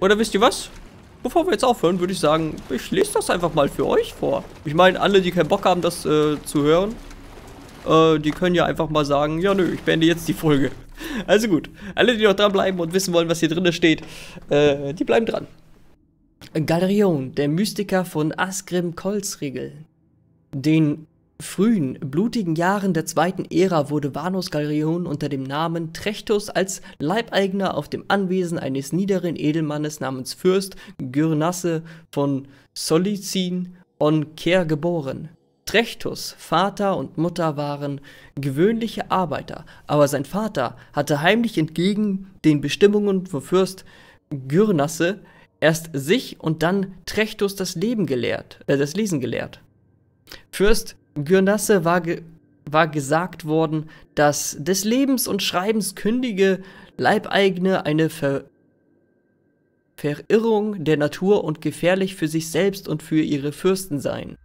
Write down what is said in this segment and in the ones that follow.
Oder wisst ihr was? Bevor wir jetzt aufhören, würde ich sagen, ich lese das einfach mal für euch vor. Ich meine, alle, die keinen Bock haben, das äh, zu hören, äh, die können ja einfach mal sagen, ja nö, ich beende jetzt die Folge. Also gut, alle, die noch dranbleiben und wissen wollen, was hier drin steht, äh, die bleiben dran. Galerion, der Mystiker von Asgrim Kolzriegel. Den frühen, blutigen Jahren der zweiten Ära wurde Vanus Galrion unter dem Namen Trechtus als Leibeigner auf dem Anwesen eines niederen Edelmannes namens Fürst Gyrnasse von Solicin on Ker geboren. Trechtus, Vater und Mutter waren gewöhnliche Arbeiter, aber sein Vater hatte heimlich entgegen den Bestimmungen von Fürst Gyrnasse erst sich und dann Trechtus das Leben gelehrt, äh, das Lesen gelehrt. Fürst Gyondasse war, ge war gesagt worden, dass des Lebens und Schreibens kündige Leibeigene eine Ver Verirrung der Natur und gefährlich für sich selbst und für ihre Fürsten seien.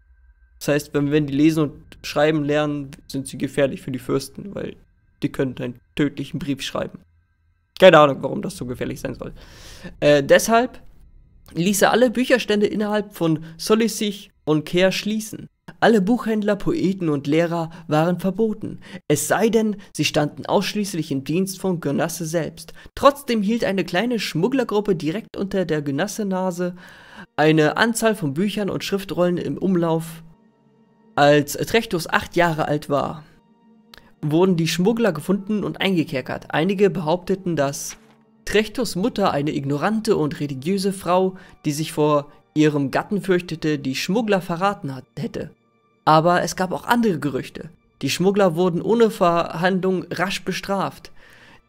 Das heißt, wenn, wenn die lesen und schreiben lernen, sind sie gefährlich für die Fürsten, weil die können einen tödlichen Brief schreiben. Keine Ahnung, warum das so gefährlich sein soll. Äh, deshalb ließ er alle Bücherstände innerhalb von Solisich und Kehr schließen. Alle Buchhändler, Poeten und Lehrer waren verboten, es sei denn, sie standen ausschließlich im Dienst von Gynasse selbst. Trotzdem hielt eine kleine Schmugglergruppe direkt unter der Gynasse-Nase eine Anzahl von Büchern und Schriftrollen im Umlauf. Als Trechtus acht Jahre alt war, wurden die Schmuggler gefunden und eingekerkert. Einige behaupteten, dass Trechtus Mutter eine ignorante und religiöse Frau, die sich vor ihrem Gatten fürchtete, die Schmuggler verraten hat, hätte. Aber es gab auch andere Gerüchte. Die Schmuggler wurden ohne Verhandlung rasch bestraft.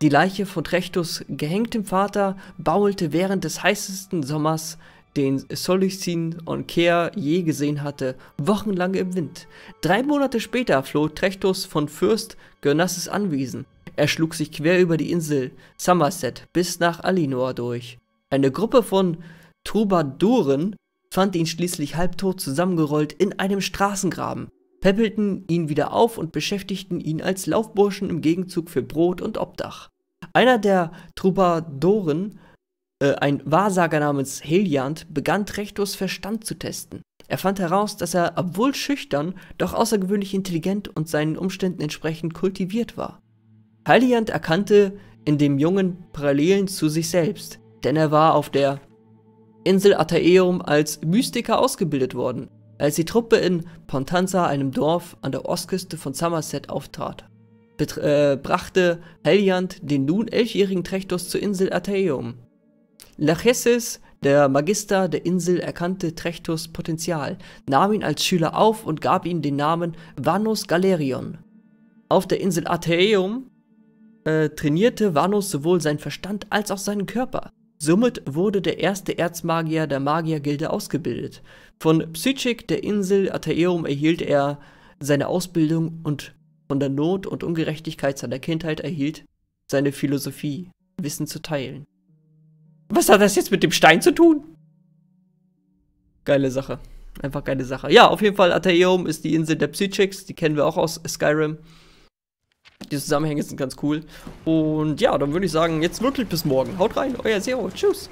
Die Leiche von Trechtus gehängtem Vater baulte während des heißesten Sommers, den Solicin on Care je gesehen hatte, wochenlang im Wind. Drei Monate später floh Trechtus von Fürst Gernasses Anwesen. Er schlug sich quer über die Insel Somerset bis nach Alinor durch. Eine Gruppe von Troubadouren fand ihn schließlich halbtot zusammengerollt in einem Straßengraben, peppelten ihn wieder auf und beschäftigten ihn als Laufburschen im Gegenzug für Brot und Obdach. Einer der Troubadoren, äh, ein Wahrsager namens Heliant, begann Trechtos Verstand zu testen. Er fand heraus, dass er, obwohl schüchtern, doch außergewöhnlich intelligent und seinen Umständen entsprechend kultiviert war. Heliant erkannte in dem Jungen Parallelen zu sich selbst, denn er war auf der Insel Attaeum als Mystiker ausgebildet worden, als die Truppe in Pontanza, einem Dorf an der Ostküste von Somerset, auftrat. Bet äh, brachte Heliant den nun elfjährigen Trechtos zur Insel Atheum. Lachesis, der Magister der Insel, erkannte Trechtos Potenzial, nahm ihn als Schüler auf und gab ihm den Namen Vanus Galerion. Auf der Insel Atheum äh, trainierte Vanus sowohl seinen Verstand als auch seinen Körper. Somit wurde der erste Erzmagier der Magiergilde ausgebildet. Von Psychic der Insel Ataeum erhielt er seine Ausbildung und von der Not und Ungerechtigkeit seiner Kindheit erhielt seine Philosophie, Wissen zu teilen. Was hat das jetzt mit dem Stein zu tun? Geile Sache. Einfach geile Sache. Ja, auf jeden Fall, Ataeum ist die Insel der Psychics, die kennen wir auch aus Skyrim. Die Zusammenhänge sind ganz cool. Und ja, dann würde ich sagen, jetzt wirklich bis morgen. Haut rein, euer Zero. Tschüss.